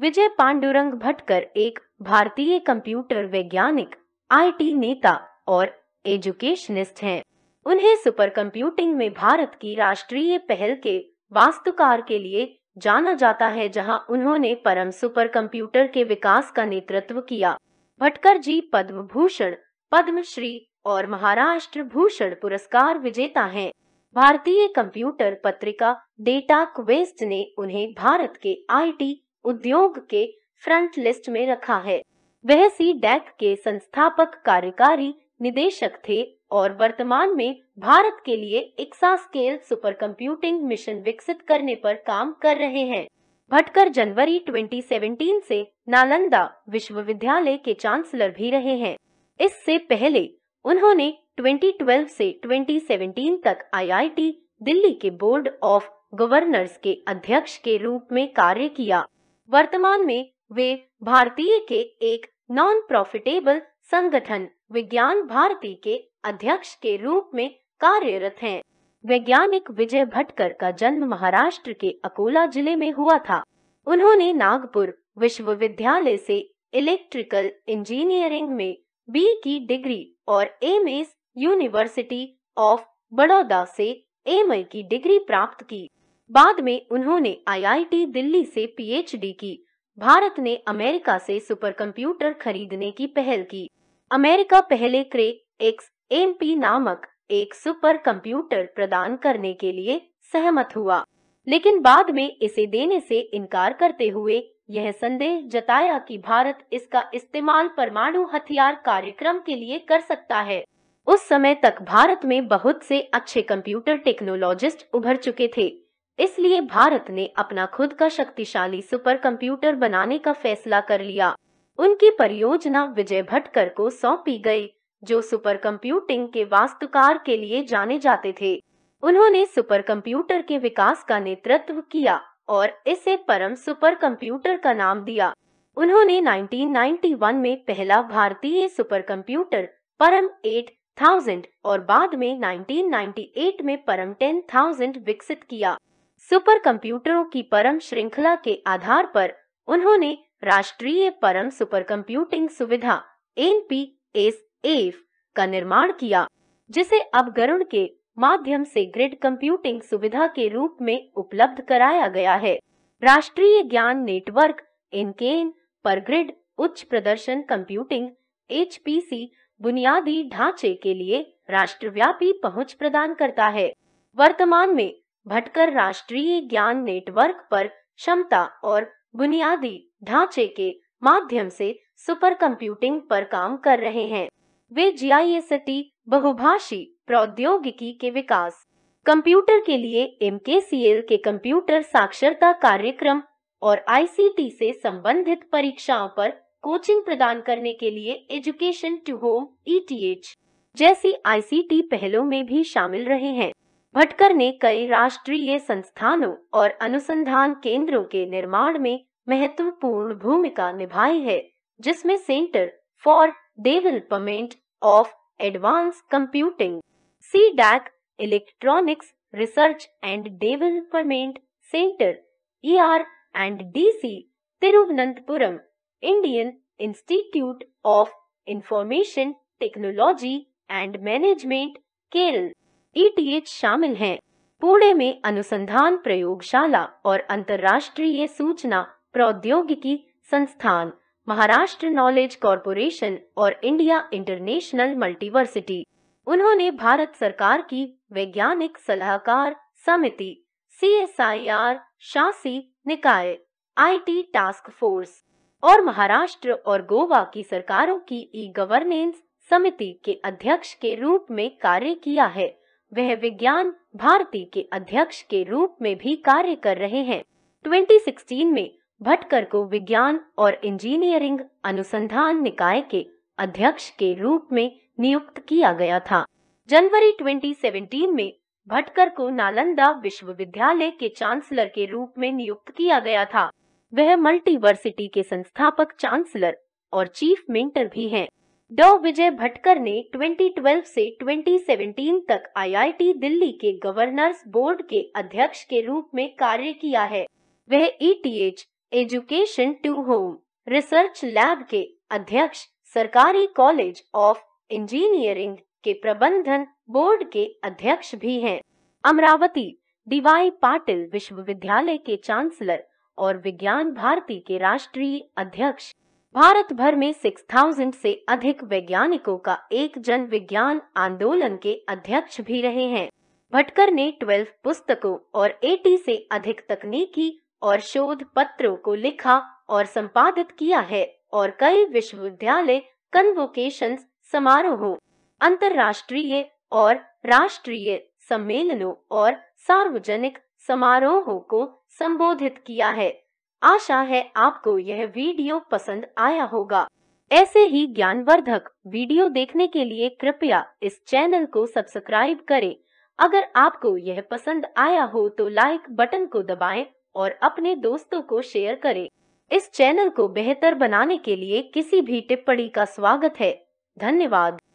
विजय पांडुरंग भटकर एक भारतीय कंप्यूटर वैज्ञानिक आईटी नेता और एजुकेशनिस्ट हैं। उन्हें सुपर कंप्यूटिंग में भारत की राष्ट्रीय पहल के वास्तुकार के लिए जाना जाता है जहां उन्होंने परम सुपर कंप्यूटर के विकास का नेतृत्व किया भटकर जी पद्म भूषण पद्मश्री और महाराष्ट्र भूषण पुरस्कार विजेता हैं। भारतीय कंप्यूटर पत्रिका डेटा क्वेस्ट ने उन्हें भारत के आईटी उद्योग के फ्रंट लिस्ट में रखा है वह सी डेक के संस्थापक कार्यकारी निदेशक थे और वर्तमान में भारत के लिए exascale supercomputing mission विकसित करने पर काम कर रहे हैं भटकर जनवरी 2017 से नालंदा विश्वविद्यालय के चांसलर भी रहे हैं इससे पहले उन्होंने 2012 से 2017 तक आईआईटी दिल्ली के बोर्ड ऑफ गवर्नर्स के अध्यक्ष के रूप में कार्य किया वर्तमान में वे भारतीय के एक नॉन प्रॉफिटेबल संगठन विज्ञान भारती के अध्यक्ष के रूप में कार्यरत हैं। वैज्ञानिक विजय भटकर का जन्म महाराष्ट्र के अकोला जिले में हुआ था उन्होंने नागपुर विश्वविद्यालय से इलेक्ट्रिकल इंजीनियरिंग में बी की डिग्री और M S university of Baroda से एम की डिग्री प्राप्त की बाद में उन्होंने आईआईटी दिल्ली से पीएचडी की भारत ने अमेरिका से सुपर कंप्यूटर खरीदने की पहल की अमेरिका पहले क्रे एक्स एम नामक एक सुपर कंप्यूटर प्रदान करने के लिए सहमत हुआ लेकिन बाद में इसे देने से इनकार करते हुए यह संदेह जताया कि भारत इसका इस्तेमाल परमाणु हथियार कार्यक्रम के लिए कर सकता है उस समय तक भारत में बहुत से अच्छे कंप्यूटर टेक्नोलॉजिस्ट उभर चुके थे इसलिए भारत ने अपना खुद का शक्तिशाली सुपर कंप्यूटर बनाने का फैसला कर लिया उनकी परियोजना विजय भटकर को सौंपी गई जो सुपर कंप्यूटिंग के वास्तुकार के लिए जाने जाते थे उन्होंने सुपर कंप्यूटर के विकास का नेतृत्व किया और इसे परम सुपर कंप्यूटर का नाम दिया उन्होंने 1991 में पहला भारतीय सुपर कंप्यूटर परम 8000 और बाद में 1998 में परम 10000 विकसित किया सुपर कंप्यूटरों की परम श्रृंखला के आधार पर उन्होंने राष्ट्रीय परम सुपर कंप्यूटिंग सुविधा एन पी एस एफ का निर्माण किया जिसे अब गरुण के माध्यम से ग्रिड कंप्यूटिंग सुविधा के रूप में उपलब्ध कराया गया है राष्ट्रीय ज्ञान नेटवर्क इनकेन पर ग्रिड उच्च प्रदर्शन कंप्यूटिंग एच बुनियादी ढांचे के लिए राष्ट्रव्यापी पहुंच प्रदान करता है वर्तमान में भटकर राष्ट्रीय ज्ञान नेटवर्क पर क्षमता और बुनियादी ढांचे के माध्यम से सुपर कंप्यूटिंग पर काम कर रहे हैं वे जी बहुभाषी प्रौद्योगिकी के विकास कंप्यूटर के लिए एम के सी एल के कंप्यूटर साक्षरता कार्यक्रम और आईसीटी से संबंधित परीक्षाओं पर कोचिंग प्रदान करने के लिए एजुकेशन टू होम ई जैसी आईसीटी पहलों में भी शामिल रहे हैं भटकर ने कई राष्ट्रीय संस्थानों और अनुसंधान केंद्रों के निर्माण में महत्वपूर्ण भूमिका निभाई है जिसमें centre for development of advance computing C DAC electronics research and development centre E R and D C Thiruvananthapuram Indian institute of information technology and management Kerala ETH e शामिल हैं। पुणे में अनुसंधान प्रयोगशाला और अंतर्राष्ट्रीय सूचना प्रौद्योगिकी संस्थान महाराष्ट्र नॉलेज कॉरपोरेशन और इंडिया इंटरनेशनल मल्टीवर्सिटी उन्होंने भारत सरकार की वैज्ञानिक सलाहकार समिति सी एस आई आर शासी निकाय आई टी टास्क फोर्स और महाराष्ट्र और गोवा की सरकारों की ई गवर्नेंस समिति के अध्यक्ष के रूप में कार्य किया है वह विज्ञान भारती के अध्यक्ष के रूप में भी कार्य कर रहे हैं 2016 में भटकर को विज्ञान और इंजीनियरिंग अनुसंधान निकाय के अध्यक्ष के रूप में नियुक्त किया गया था जनवरी 2017 में भटकर को नालंदा विश्वविद्यालय के चांसलर के रूप में नियुक्त किया गया था वह मल्टीवर्सिटी के संस्थापक चांसलर और चीफ मेंटर भी हैं। डॉ विजय भटकर ने 2012 से 2017 तक आईआईटी दिल्ली के गवर्नर्स बोर्ड के अध्यक्ष के रूप में कार्य किया है वह ETH education to home research lab के अध्यक्ष सरकारी कॉलेज ऑफ इंजीनियरिंग के प्रबंधन बोर्ड के अध्यक्ष भी हैं अमरावती डीवाई पाटिल विश्वविद्यालय के चांसलर और विज्ञान भारती के राष्ट्रीय अध्यक्ष भारत भर में 6000 से अधिक वैज्ञानिकों का एक जन विज्ञान आंदोलन के अध्यक्ष भी रहे हैं भटकर ने 12 पुस्तकों और 80 से अधिक तकनीकी और शोध पत्रों को लिखा और संपादित किया है और कई विश्वविद्यालय कन्वोकेशन समारोहों अंतर्राष्ट्रीय और राष्ट्रीय सम्मेलनों और सार्वजनिक समारोहों को संबोधित किया है आशा है आपको यह वीडियो पसंद आया होगा ऐसे ही ज्ञानवर्धक वीडियो देखने के लिए कृपया इस चैनल को सब्सक्राइब करें अगर आपको यह पसंद आया हो तो लाइक बटन को दबाएं और अपने दोस्तों को शेयर करें इस चैनल को बेहतर बनाने के लिए किसी भी टिप्पणी का स्वागत है धन्यवाद